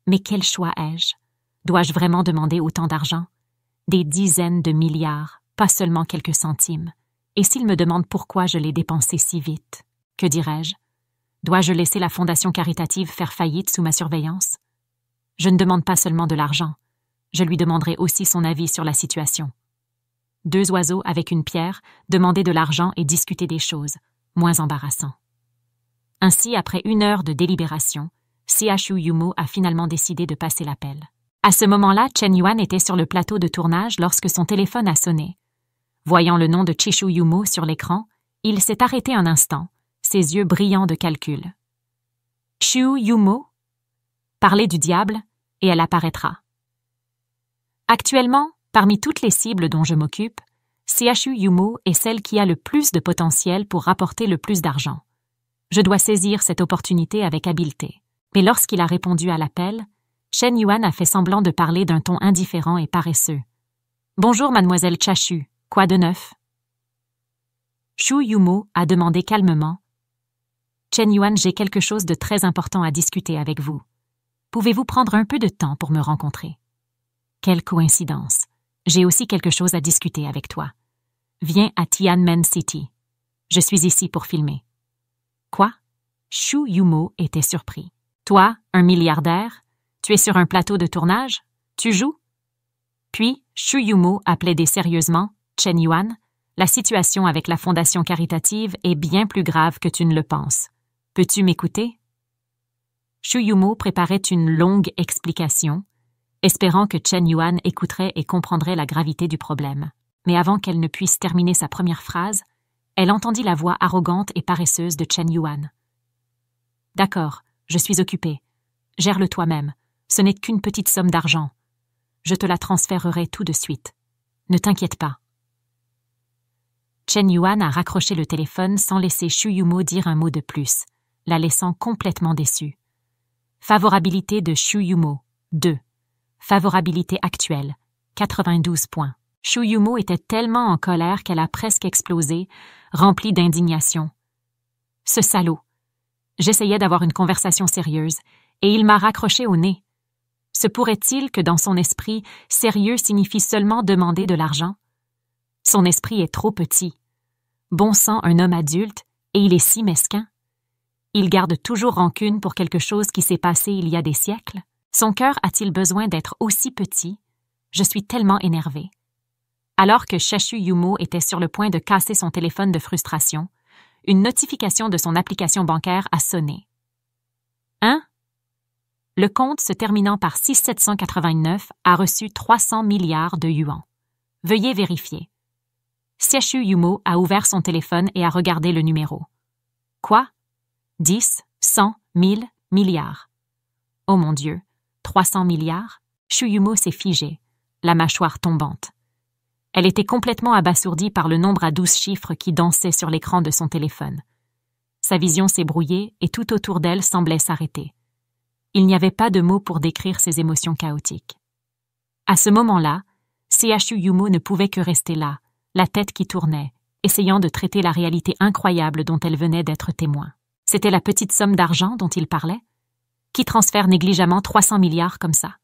Mais quel choix ai-je Dois-je vraiment demander autant d'argent Des dizaines de milliards, pas seulement quelques centimes. Et s'il me demande pourquoi je l'ai dépensé si vite, que dirais-je Dois-je laisser la fondation caritative faire faillite sous ma surveillance Je ne demande pas seulement de l'argent, je lui demanderai aussi son avis sur la situation. Deux oiseaux avec une pierre, demander de l'argent et discuter des choses, moins embarrassant. Ainsi, après une heure de délibération, CHU Yumo a finalement décidé de passer l'appel. À ce moment-là, Chen Yuan était sur le plateau de tournage lorsque son téléphone a sonné. Voyant le nom de Chishu Yumo sur l'écran, il s'est arrêté un instant, ses yeux brillants de calcul. Chu Yumo Parlez du diable, et elle apparaîtra. Actuellement, parmi toutes les cibles dont je m'occupe, CHU Yumo est celle qui a le plus de potentiel pour rapporter le plus d'argent. Je dois saisir cette opportunité avec habileté. Mais lorsqu'il a répondu à l'appel, Chen Yuan a fait semblant de parler d'un ton indifférent et paresseux. Bonjour, mademoiselle Chachu, quoi de neuf Shu Yumo a demandé calmement Chen Yuan, j'ai quelque chose de très important à discuter avec vous. Pouvez-vous prendre un peu de temps pour me rencontrer quelle coïncidence. J'ai aussi quelque chose à discuter avec toi. Viens à Tianmen City. Je suis ici pour filmer. Quoi? Shu Yumo était surpris. Toi, un milliardaire, tu es sur un plateau de tournage? Tu joues? Puis, Shu Yumo plaidé sérieusement Chen Yuan, la situation avec la fondation caritative est bien plus grave que tu ne le penses. Peux-tu m'écouter? Yumo préparait une longue explication, espérant que Chen Yuan écouterait et comprendrait la gravité du problème. Mais avant qu'elle ne puisse terminer sa première phrase, elle entendit la voix arrogante et paresseuse de Chen Yuan. D'accord, je suis occupé. Gère-le toi-même. Ce n'est qu'une petite somme d'argent. Je te la transférerai tout de suite. Ne t'inquiète pas. Chen Yuan a raccroché le téléphone sans laisser Shu Yumo dire un mot de plus, la laissant complètement déçue. Favorabilité de Shu Yumo, 2. Favorabilité actuelle, 92 points. Shuyumo était tellement en colère qu'elle a presque explosé, remplie d'indignation. Ce salaud. J'essayais d'avoir une conversation sérieuse, et il m'a raccroché au nez. Se pourrait-il que dans son esprit, sérieux signifie seulement demander de l'argent? Son esprit est trop petit. Bon sang, un homme adulte, et il est si mesquin. Il garde toujours rancune pour quelque chose qui s'est passé il y a des siècles. Son cœur a-t-il besoin d'être aussi petit? Je suis tellement énervée. Alors que Shashu Yumo était sur le point de casser son téléphone de frustration, une notification de son application bancaire a sonné. Hein? Le compte se terminant par 6789 a reçu 300 milliards de yuan. Veuillez vérifier. Shashu Yumo a ouvert son téléphone et a regardé le numéro. Quoi? 10, 100, 1000, milliards. Oh mon Dieu, 300 milliards, Shuyumo s'est figée, la mâchoire tombante. Elle était complètement abasourdie par le nombre à douze chiffres qui dansait sur l'écran de son téléphone. Sa vision s'est brouillée et tout autour d'elle semblait s'arrêter. Il n'y avait pas de mots pour décrire ses émotions chaotiques. À ce moment-là, CHU ne pouvait que rester là, la tête qui tournait, essayant de traiter la réalité incroyable dont elle venait d'être témoin. C'était la petite somme d'argent dont il parlait qui transfère négligemment 300 milliards comme ça?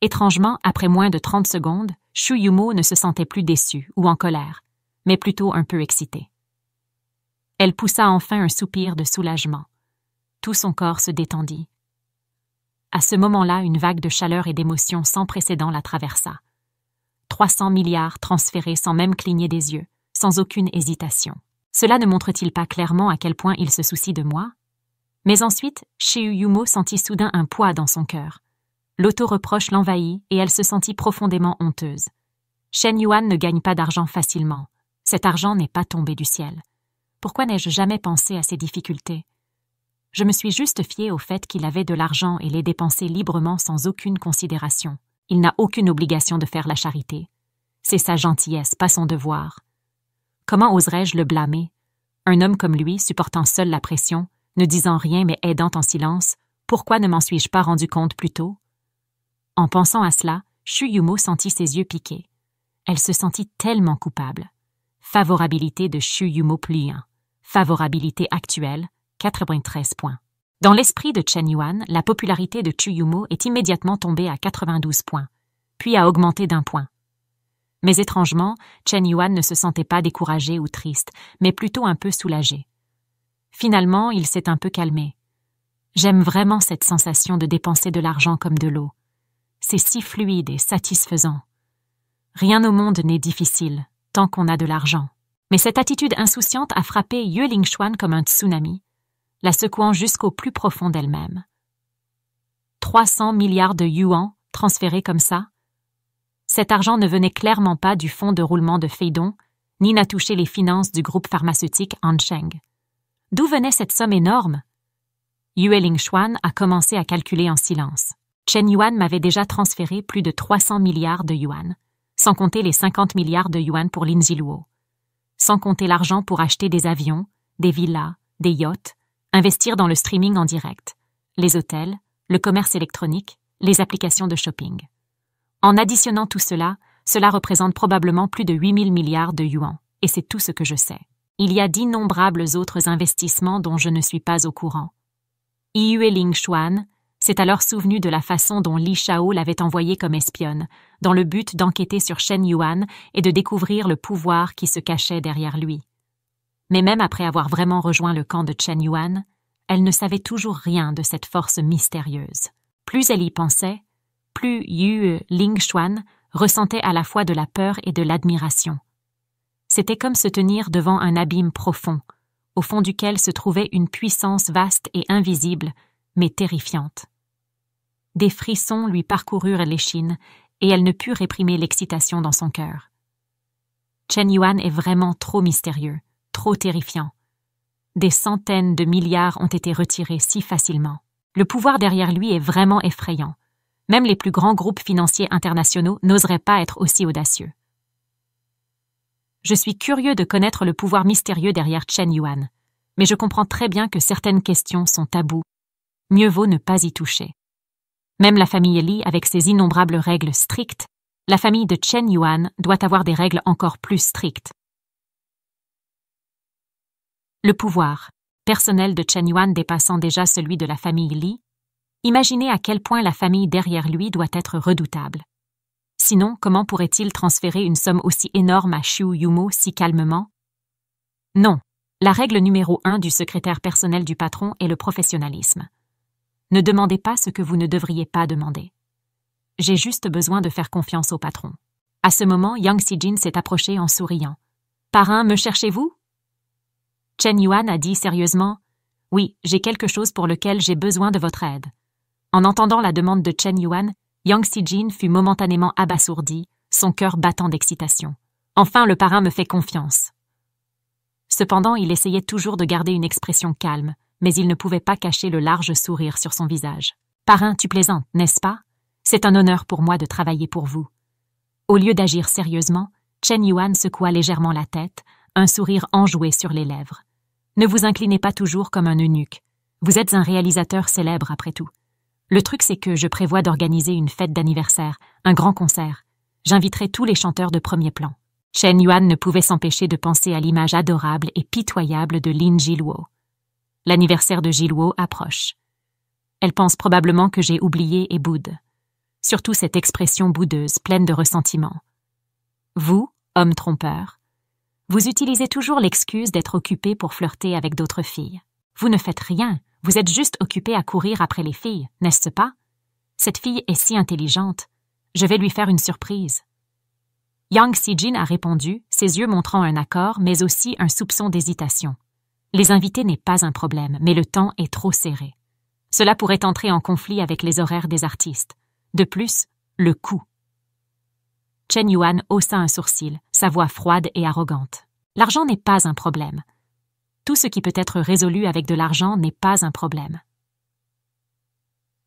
Étrangement, après moins de 30 secondes, Shu Yumo ne se sentait plus déçu ou en colère, mais plutôt un peu excité. Elle poussa enfin un soupir de soulagement. Tout son corps se détendit. À ce moment-là, une vague de chaleur et d'émotion sans précédent la traversa. 300 milliards transférés sans même cligner des yeux, sans aucune hésitation. Cela ne montre-t-il pas clairement à quel point il se soucie de moi mais ensuite, Yumo sentit soudain un poids dans son cœur. L'auto-reproche l'envahit et elle se sentit profondément honteuse. Shen Yuan ne gagne pas d'argent facilement. Cet argent n'est pas tombé du ciel. Pourquoi n'ai-je jamais pensé à ses difficultés Je me suis juste fiée au fait qu'il avait de l'argent et les dépensait librement sans aucune considération. Il n'a aucune obligation de faire la charité. C'est sa gentillesse, pas son devoir. Comment oserais-je le blâmer Un homme comme lui, supportant seul la pression, ne disant rien mais aidant en silence, pourquoi ne m'en suis-je pas rendu compte plus tôt En pensant à cela, Yumo sentit ses yeux piquer. Elle se sentit tellement coupable. Favorabilité de plus un, Favorabilité actuelle, 93 points. Dans l'esprit de Chen Yuan, la popularité de Yumo est immédiatement tombée à 92 points, puis a augmenté d'un point. Mais étrangement, Chen Yuan ne se sentait pas découragé ou triste, mais plutôt un peu soulagé. Finalement, il s'est un peu calmé. J'aime vraiment cette sensation de dépenser de l'argent comme de l'eau. C'est si fluide et satisfaisant. Rien au monde n'est difficile, tant qu'on a de l'argent. Mais cette attitude insouciante a frappé Yue Lingchuan comme un tsunami, la secouant jusqu'au plus profond d'elle-même. 300 milliards de yuan transférés comme ça Cet argent ne venait clairement pas du fonds de roulement de Feidon, ni n'a touché les finances du groupe pharmaceutique Ansheng. D'où venait cette somme énorme Yue Xuan a commencé à calculer en silence. Chen Yuan m'avait déjà transféré plus de 300 milliards de yuan, sans compter les 50 milliards de yuan pour Lin Ziluo. sans compter l'argent pour acheter des avions, des villas, des yachts, investir dans le streaming en direct, les hôtels, le commerce électronique, les applications de shopping. En additionnant tout cela, cela représente probablement plus de 8000 milliards de yuan, et c'est tout ce que je sais. Il y a d'innombrables autres investissements dont je ne suis pas au courant. Yue Ling s'est alors souvenu de la façon dont Li Shao l'avait envoyée comme espionne, dans le but d'enquêter sur Shen Yuan et de découvrir le pouvoir qui se cachait derrière lui. Mais même après avoir vraiment rejoint le camp de Chen Yuan, elle ne savait toujours rien de cette force mystérieuse. Plus elle y pensait, plus Yue Ling ressentait à la fois de la peur et de l'admiration. C'était comme se tenir devant un abîme profond, au fond duquel se trouvait une puissance vaste et invisible, mais terrifiante. Des frissons lui parcoururent l'échine, et elle ne put réprimer l'excitation dans son cœur. Chen Yuan est vraiment trop mystérieux, trop terrifiant. Des centaines de milliards ont été retirés si facilement. Le pouvoir derrière lui est vraiment effrayant. Même les plus grands groupes financiers internationaux n'oseraient pas être aussi audacieux. Je suis curieux de connaître le pouvoir mystérieux derrière Chen Yuan, mais je comprends très bien que certaines questions sont taboues. Mieux vaut ne pas y toucher. Même la famille Li, avec ses innombrables règles strictes, la famille de Chen Yuan doit avoir des règles encore plus strictes. Le pouvoir, personnel de Chen Yuan dépassant déjà celui de la famille Li, imaginez à quel point la famille derrière lui doit être redoutable. Sinon, comment pourrait-il transférer une somme aussi énorme à Shu Yumo si calmement Non. La règle numéro un du secrétaire personnel du patron est le professionnalisme. Ne demandez pas ce que vous ne devriez pas demander. J'ai juste besoin de faire confiance au patron. À ce moment, Yang Sijin s'est approché en souriant. Parrain, me cherchez-vous Chen Yuan a dit sérieusement Oui, j'ai quelque chose pour lequel j'ai besoin de votre aide. En entendant la demande de Chen Yuan, Yang Jin fut momentanément abasourdi, son cœur battant d'excitation. Enfin, le parrain me fait confiance. Cependant, il essayait toujours de garder une expression calme, mais il ne pouvait pas cacher le large sourire sur son visage. Parrain, tu plaisantes, n'est-ce pas C'est un honneur pour moi de travailler pour vous. Au lieu d'agir sérieusement, Chen Yuan secoua légèrement la tête, un sourire enjoué sur les lèvres. Ne vous inclinez pas toujours comme un eunuque. Vous êtes un réalisateur célèbre après tout. Le truc, c'est que je prévois d'organiser une fête d'anniversaire, un grand concert. J'inviterai tous les chanteurs de premier plan. Chen Yuan ne pouvait s'empêcher de penser à l'image adorable et pitoyable de Lin Jiluo. L'anniversaire de Jiluo approche. Elle pense probablement que j'ai oublié et boude. Surtout cette expression boudeuse, pleine de ressentiment. Vous, homme trompeur, vous utilisez toujours l'excuse d'être occupé pour flirter avec d'autres filles. Vous ne faites rien, vous êtes juste occupé à courir après les filles, n'est-ce pas? Cette fille est si intelligente. Je vais lui faire une surprise. Yang Sijin a répondu, ses yeux montrant un accord, mais aussi un soupçon d'hésitation. Les invités n'est pas un problème, mais le temps est trop serré. Cela pourrait entrer en conflit avec les horaires des artistes. De plus, le coût. Chen Yuan haussa un sourcil, sa voix froide et arrogante. L'argent n'est pas un problème tout ce qui peut être résolu avec de l'argent n'est pas un problème.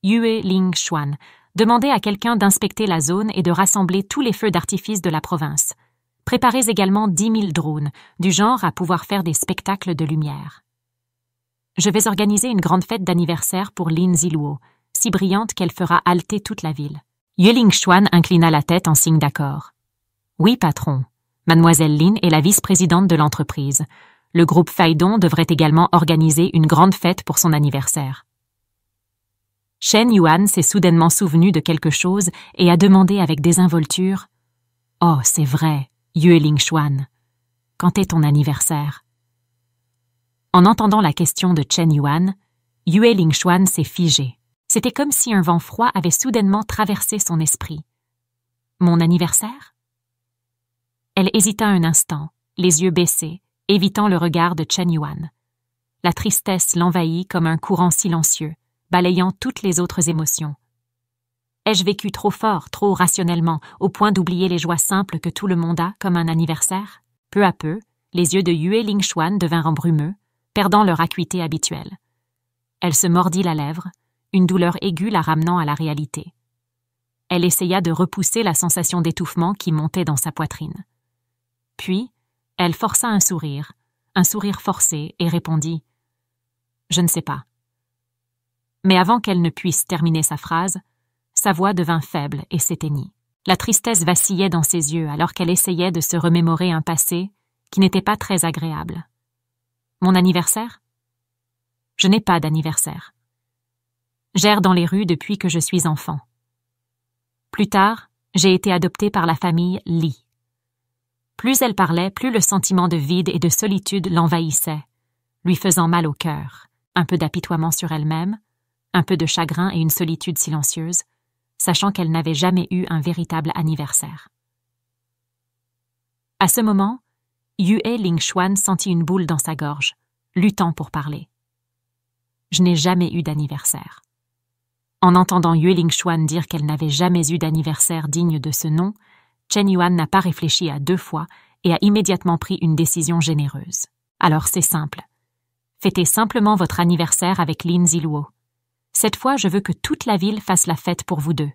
Yue Ling Chuan Demandez à quelqu'un d'inspecter la zone et de rassembler tous les feux d'artifice de la province. Préparez également dix mille drones, du genre à pouvoir faire des spectacles de lumière. Je vais organiser une grande fête d'anniversaire pour Lin Ziluo, si brillante qu'elle fera halter toute la ville. Ling Chuan inclina la tête en signe d'accord. Oui, patron. Mademoiselle Lin est la vice-présidente de l'entreprise le groupe Faidon devrait également organiser une grande fête pour son anniversaire. Chen Yuan s'est soudainement souvenu de quelque chose et a demandé avec désinvolture Oh, c'est vrai, Yue Shuan, quand est ton anniversaire En entendant la question de Chen Yuan, Yue Xuan s'est figé. C'était comme si un vent froid avait soudainement traversé son esprit. Mon anniversaire Elle hésita un instant, les yeux baissés, évitant le regard de Chen Yuan. La tristesse l'envahit comme un courant silencieux, balayant toutes les autres émotions. Ai-je vécu trop fort, trop rationnellement, au point d'oublier les joies simples que tout le monde a comme un anniversaire Peu à peu, les yeux de Yue Lingxuan devinrent brumeux, perdant leur acuité habituelle. Elle se mordit la lèvre, une douleur aiguë la ramenant à la réalité. Elle essaya de repousser la sensation d'étouffement qui montait dans sa poitrine. Puis, elle força un sourire, un sourire forcé, et répondit Je ne sais pas. Mais avant qu'elle ne puisse terminer sa phrase, sa voix devint faible et s'éteignit. La tristesse vacillait dans ses yeux alors qu'elle essayait de se remémorer un passé qui n'était pas très agréable. Mon anniversaire Je n'ai pas d'anniversaire. J'erre dans les rues depuis que je suis enfant. Plus tard, j'ai été adoptée par la famille Lee. Plus elle parlait, plus le sentiment de vide et de solitude l'envahissait, lui faisant mal au cœur, un peu d'apitoiement sur elle-même, un peu de chagrin et une solitude silencieuse, sachant qu'elle n'avait jamais eu un véritable anniversaire. À ce moment, Yue Ling sentit une boule dans sa gorge, luttant pour parler. Je n'ai jamais eu d'anniversaire. En entendant Yue Ling Chuan dire qu'elle n'avait jamais eu d'anniversaire digne de ce nom, Chen Yuan n'a pas réfléchi à deux fois et a immédiatement pris une décision généreuse. Alors c'est simple. Fêtez simplement votre anniversaire avec Lin Ziluo. Cette fois, je veux que toute la ville fasse la fête pour vous deux.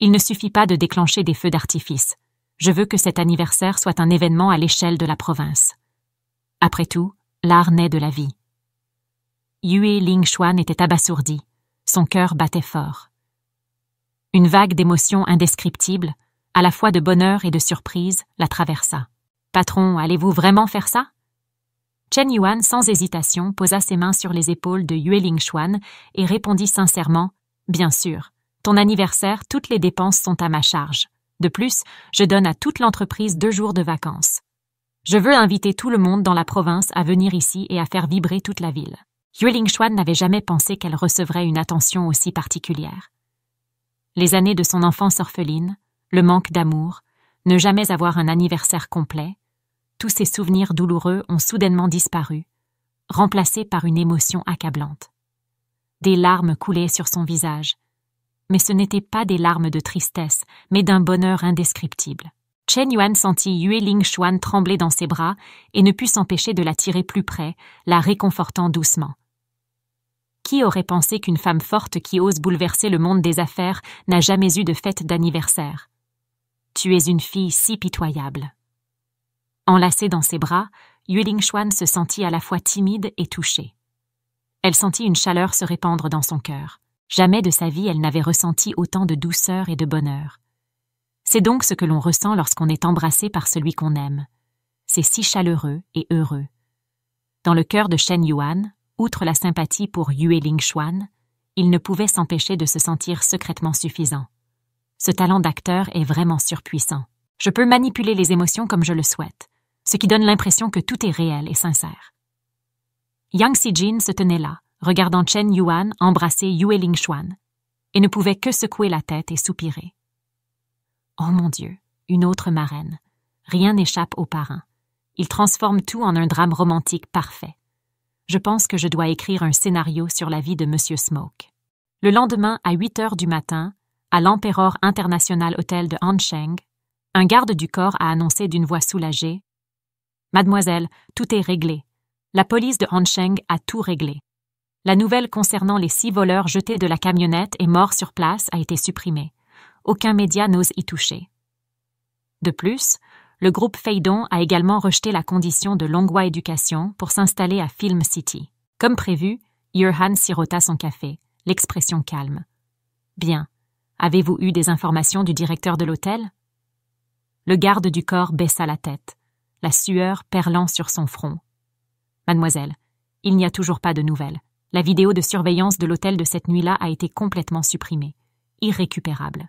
Il ne suffit pas de déclencher des feux d'artifice. Je veux que cet anniversaire soit un événement à l'échelle de la province. Après tout, l'art naît de la vie. Yue Ling était abasourdi. Son cœur battait fort. Une vague d'émotions indescriptibles, à la fois de bonheur et de surprise, la traversa. Patron, allez-vous vraiment faire ça Chen Yuan, sans hésitation, posa ses mains sur les épaules de Yue Chuan et répondit sincèrement Bien sûr. Ton anniversaire, toutes les dépenses sont à ma charge. De plus, je donne à toute l'entreprise deux jours de vacances. Je veux inviter tout le monde dans la province à venir ici et à faire vibrer toute la ville. Yue Chuan n'avait jamais pensé qu'elle recevrait une attention aussi particulière. Les années de son enfance orpheline, le manque d'amour, ne jamais avoir un anniversaire complet, tous ces souvenirs douloureux ont soudainement disparu, remplacés par une émotion accablante. Des larmes coulaient sur son visage, mais ce n'étaient pas des larmes de tristesse, mais d'un bonheur indescriptible. Chen Yuan sentit Yue Ling Chuan trembler dans ses bras et ne put s'empêcher de la tirer plus près, la réconfortant doucement. Qui aurait pensé qu'une femme forte qui ose bouleverser le monde des affaires n'a jamais eu de fête d'anniversaire tu es une fille si pitoyable. Enlacée dans ses bras, Ling Chuan se sentit à la fois timide et touchée. Elle sentit une chaleur se répandre dans son cœur. Jamais de sa vie elle n'avait ressenti autant de douceur et de bonheur. C'est donc ce que l'on ressent lorsqu'on est embrassé par celui qu'on aime. C'est si chaleureux et heureux. Dans le cœur de Shen Yuan, outre la sympathie pour Yue Ling il ne pouvait s'empêcher de se sentir secrètement suffisant. Ce talent d'acteur est vraiment surpuissant. Je peux manipuler les émotions comme je le souhaite, ce qui donne l'impression que tout est réel et sincère. Yang Jin se tenait là, regardant Chen Yuan embrasser Yue Lingxuan, et ne pouvait que secouer la tête et soupirer. Oh mon Dieu, une autre marraine. Rien n'échappe aux parrains. Il transforme tout en un drame romantique parfait. Je pense que je dois écrire un scénario sur la vie de Monsieur Smoke. Le lendemain, à 8 heures du matin, à l'Empereur International Hotel de Hansheng, un garde du corps a annoncé d'une voix soulagée Mademoiselle, tout est réglé. La police de Hansheng a tout réglé. La nouvelle concernant les six voleurs jetés de la camionnette et morts sur place a été supprimée. Aucun média n'ose y toucher. De plus, le groupe Feydon a également rejeté la condition de Longwa Éducation pour s'installer à Film City. Comme prévu, Yurhan sirota son café, l'expression calme. Bien, Avez-vous eu des informations du directeur de l'hôtel Le garde du corps baissa la tête, la sueur perlant sur son front. Mademoiselle, il n'y a toujours pas de nouvelles. La vidéo de surveillance de l'hôtel de cette nuit-là a été complètement supprimée, irrécupérable.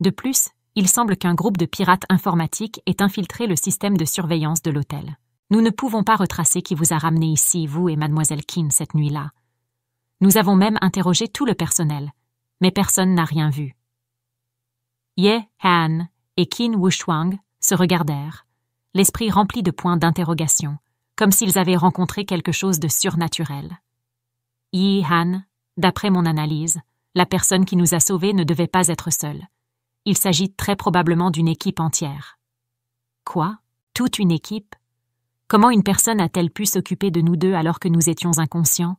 De plus, il semble qu'un groupe de pirates informatiques ait infiltré le système de surveillance de l'hôtel. Nous ne pouvons pas retracer qui vous a ramené ici, vous et mademoiselle Kim, cette nuit-là. Nous avons même interrogé tout le personnel, mais personne n'a rien vu. Ye Han et Qin Wushuang se regardèrent, l'esprit rempli de points d'interrogation, comme s'ils avaient rencontré quelque chose de surnaturel. Yi Han, d'après mon analyse, la personne qui nous a sauvés ne devait pas être seule. Il s'agit très probablement d'une équipe entière. Quoi Toute une équipe Comment une personne a-t-elle pu s'occuper de nous deux alors que nous étions inconscients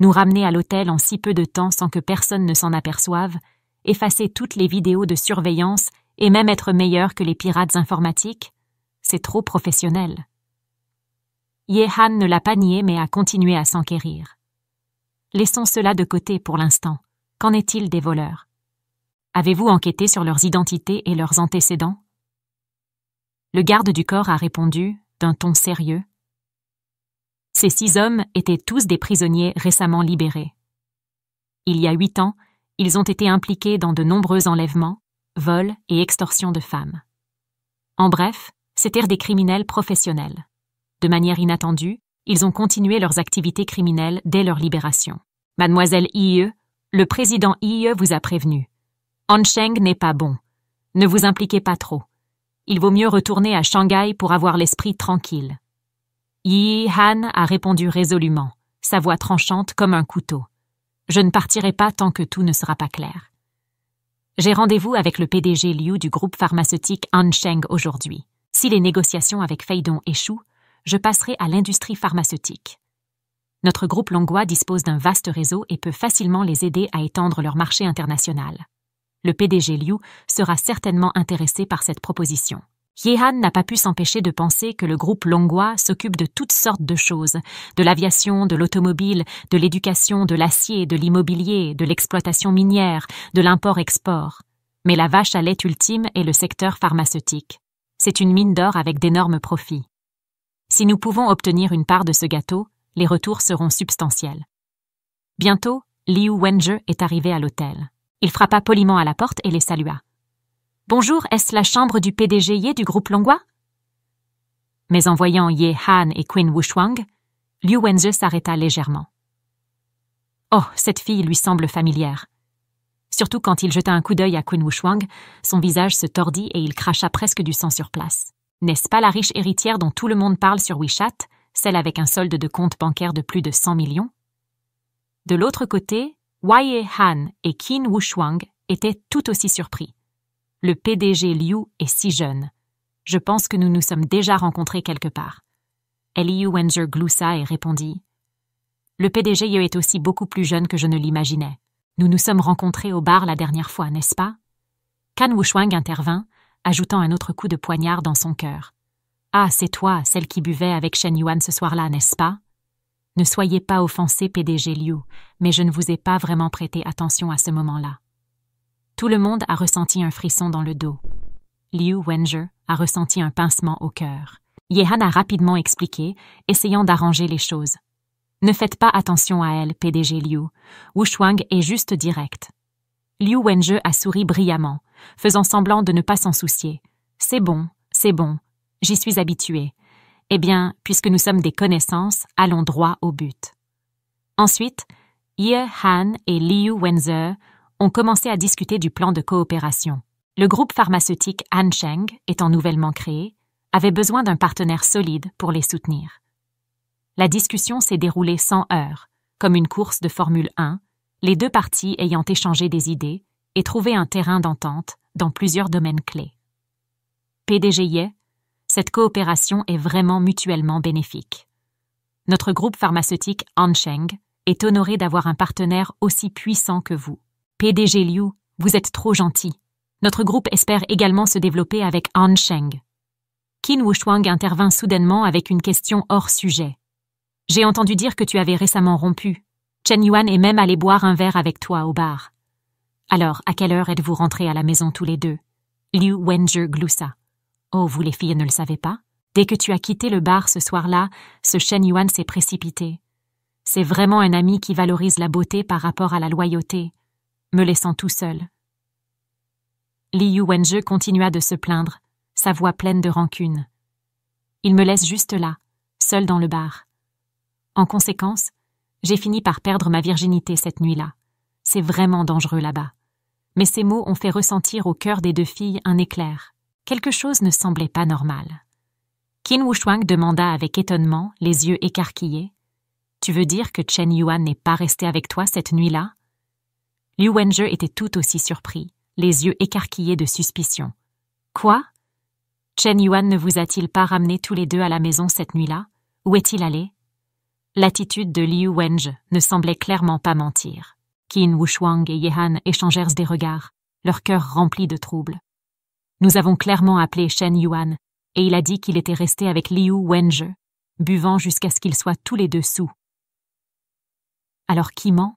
nous ramener à l'hôtel en si peu de temps sans que personne ne s'en aperçoive, effacer toutes les vidéos de surveillance et même être meilleur que les pirates informatiques, c'est trop professionnel. Yehan ne l'a pas nié mais a continué à s'enquérir. Laissons cela de côté pour l'instant. Qu'en est-il des voleurs Avez-vous enquêté sur leurs identités et leurs antécédents Le garde du corps a répondu, d'un ton sérieux, ces six hommes étaient tous des prisonniers récemment libérés. Il y a huit ans, ils ont été impliqués dans de nombreux enlèvements, vols et extorsions de femmes. En bref, c'étaient des criminels professionnels. De manière inattendue, ils ont continué leurs activités criminelles dès leur libération. Mademoiselle IE, le président IE vous a prévenu. Ancheng n'est pas bon. Ne vous impliquez pas trop. Il vaut mieux retourner à Shanghai pour avoir l'esprit tranquille. Yi Han a répondu résolument, sa voix tranchante comme un couteau. Je ne partirai pas tant que tout ne sera pas clair. J'ai rendez-vous avec le PDG Liu du groupe pharmaceutique Ansheng aujourd'hui. Si les négociations avec Feidong échouent, je passerai à l'industrie pharmaceutique. Notre groupe Longwa dispose d'un vaste réseau et peut facilement les aider à étendre leur marché international. Le PDG Liu sera certainement intéressé par cette proposition. Yehan n'a pas pu s'empêcher de penser que le groupe Longwa s'occupe de toutes sortes de choses, de l'aviation, de l'automobile, de l'éducation, de l'acier, de l'immobilier, de l'exploitation minière, de l'import-export. Mais la vache à lait ultime est le secteur pharmaceutique. C'est une mine d'or avec d'énormes profits. Si nous pouvons obtenir une part de ce gâteau, les retours seront substantiels. Bientôt, Liu Wenzhe est arrivé à l'hôtel. Il frappa poliment à la porte et les salua. Bonjour, est-ce la chambre du PDG Ye du groupe Longwa Mais en voyant Ye Han et Quinn Wushuang, Liu Wenzhe s'arrêta légèrement. Oh, cette fille lui semble familière. Surtout quand il jeta un coup d'œil à Quinn Wushuang, son visage se tordit et il cracha presque du sang sur place. N'est-ce pas la riche héritière dont tout le monde parle sur WeChat, celle avec un solde de compte bancaire de plus de 100 millions De l'autre côté, Wai Han et Qin Wushuang étaient tout aussi surpris le PDG Liu est si jeune. Je pense que nous nous sommes déjà rencontrés quelque part. Eliu Wenger gloussa et répondit Le PDG Yu est aussi beaucoup plus jeune que je ne l'imaginais. Nous nous sommes rencontrés au bar la dernière fois, n'est-ce pas Kan Wushuang intervint, ajoutant un autre coup de poignard dans son cœur. Ah, c'est toi, celle qui buvait avec Shen Yuan ce soir-là, n'est-ce pas Ne soyez pas offensé, PDG Liu, mais je ne vous ai pas vraiment prêté attention à ce moment-là. Tout le monde a ressenti un frisson dans le dos. Liu Wenger a ressenti un pincement au cœur. Yehan a rapidement expliqué, essayant d'arranger les choses. Ne faites pas attention à elle, PDG Liu. Wu Shuang est juste direct. Liu Wenzhe a souri brillamment, faisant semblant de ne pas s'en soucier. C'est bon, c'est bon. J'y suis habitué. Eh bien, puisque nous sommes des connaissances, allons droit au but. Ensuite, Ye Han et Liu Wenze ont commencé à discuter du plan de coopération. Le groupe pharmaceutique Ansheng, étant nouvellement créé, avait besoin d'un partenaire solide pour les soutenir. La discussion s'est déroulée sans heurts, comme une course de Formule 1, les deux parties ayant échangé des idées et trouvé un terrain d'entente dans plusieurs domaines clés. PDG Ye, cette coopération est vraiment mutuellement bénéfique. Notre groupe pharmaceutique Ansheng est honoré d'avoir un partenaire aussi puissant que vous. PDG Liu, vous êtes trop gentil. Notre groupe espère également se développer avec Han Sheng. Qin Wushuang intervint soudainement avec une question hors sujet. J'ai entendu dire que tu avais récemment rompu. Chen Yuan est même allé boire un verre avec toi au bar. Alors, à quelle heure êtes-vous rentrés à la maison tous les deux Liu Wenzhe gloussa. Oh, vous les filles ne le savez pas Dès que tu as quitté le bar ce soir-là, ce Chen Yuan s'est précipité. C'est vraiment un ami qui valorise la beauté par rapport à la loyauté me laissant tout seul. Li Wenje continua de se plaindre, sa voix pleine de rancune. Il me laisse juste là, seul dans le bar. En conséquence, j'ai fini par perdre ma virginité cette nuit-là. C'est vraiment dangereux là-bas. Mais ces mots ont fait ressentir au cœur des deux filles un éclair. Quelque chose ne semblait pas normal. Qin Wushuang demanda avec étonnement, les yeux écarquillés Tu veux dire que Chen Yuan n'est pas resté avec toi cette nuit-là Liu Wenzhe était tout aussi surpris, les yeux écarquillés de suspicion. Quoi Chen Yuan ne vous a-t-il pas ramené tous les deux à la maison cette nuit-là Où est-il allé L'attitude de Liu Wenzhe ne semblait clairement pas mentir. Qin Wushuang et Yehan échangèrent des regards, leur cœur rempli de troubles. Nous avons clairement appelé Chen Yuan, et il a dit qu'il était resté avec Liu Wenzhe, buvant jusqu'à ce qu'ils soient tous les deux sous. Alors qui ment